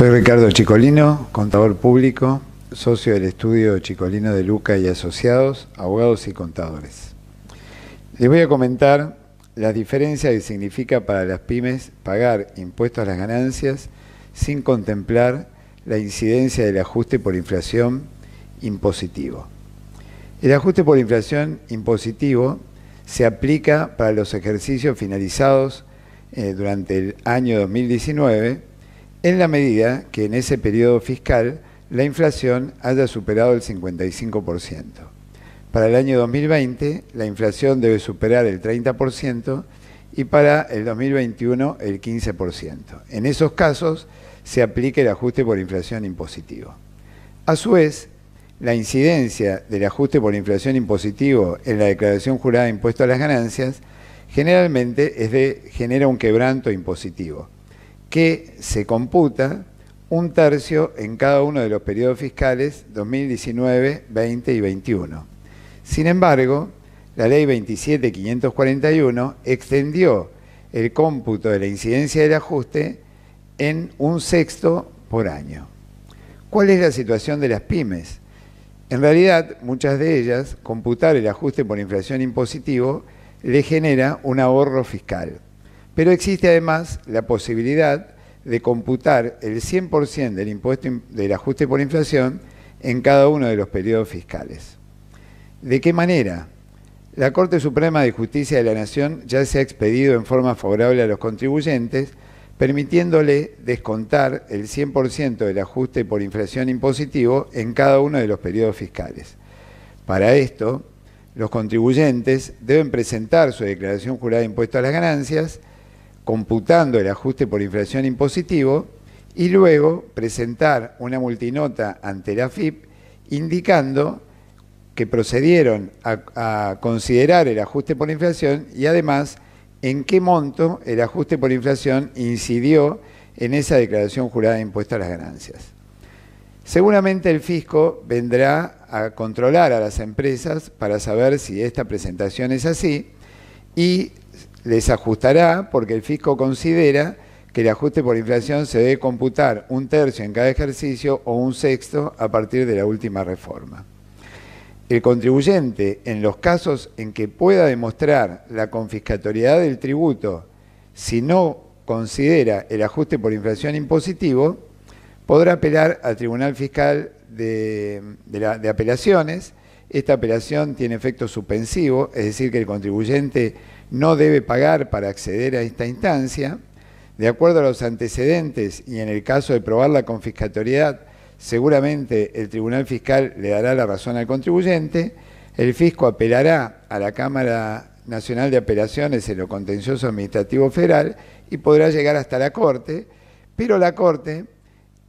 Soy Ricardo Chicolino, contador público, socio del estudio Chicolino de Luca y Asociados, abogados y contadores. Les voy a comentar las diferencias que significa para las pymes pagar impuestos a las ganancias sin contemplar la incidencia del ajuste por inflación impositivo. El ajuste por inflación impositivo se aplica para los ejercicios finalizados eh, durante el año 2019 en la medida que en ese periodo fiscal la inflación haya superado el 55%. Para el año 2020, la inflación debe superar el 30% y para el 2021 el 15%. En esos casos se aplica el ajuste por inflación impositivo. A su vez, la incidencia del ajuste por inflación impositivo en la declaración jurada de impuesto a las ganancias generalmente genera un quebranto impositivo que se computa un tercio en cada uno de los periodos fiscales 2019, 20 y 21. Sin embargo, la ley 27.541 extendió el cómputo de la incidencia del ajuste en un sexto por año. ¿Cuál es la situación de las pymes? En realidad, muchas de ellas, computar el ajuste por inflación impositivo le genera un ahorro fiscal. Pero existe además la posibilidad de computar el 100% del ajuste por inflación en cada uno de los periodos fiscales. ¿De qué manera? La Corte Suprema de Justicia de la Nación ya se ha expedido en forma favorable a los contribuyentes, permitiéndole descontar el 100% del ajuste por inflación impositivo en cada uno de los periodos fiscales. Para esto, los contribuyentes deben presentar su declaración jurada de impuesto a las ganancias, computando el ajuste por inflación impositivo y luego presentar una multinota ante la FIP indicando que procedieron a, considerar el ajuste por inflación y además en qué monto el ajuste por inflación incidió en esa declaración jurada de impuestos a las ganancias. Seguramente el fisco vendrá a controlar a las empresas para saber si esta presentación es así y les ajustará porque el fisco considera que el ajuste por inflación se debe computar un tercio en cada ejercicio o un sexto a partir de la última reforma. El contribuyente, en los casos en que pueda demostrar la confiscatoriedad del tributo, si no considera el ajuste por inflación impositivo, podrá apelar al Tribunal Fiscal de, Apelaciones esta operación tiene efecto suspensivo, es decir, que el contribuyente no debe pagar para acceder a esta instancia. De acuerdo a los antecedentes y en el caso de probar la confiscatoriedad, seguramente el Tribunal Fiscal le dará la razón al contribuyente. El fisco apelará a la Cámara Nacional de Apelaciones en lo contencioso administrativo federal y podrá llegar hasta la Corte, pero la Corte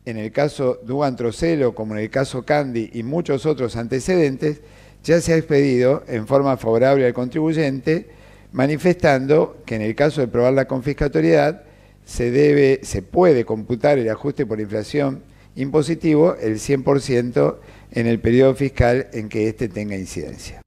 en el caso Duan Trocelo, como en el caso Candy y muchos otros antecedentes, ya se ha expedido en forma favorable al contribuyente, manifestando que en el caso de probar la confiscatoriedad se, debe, se puede computar el ajuste por inflación impositivo el 100% en el periodo fiscal en que éste tenga incidencia.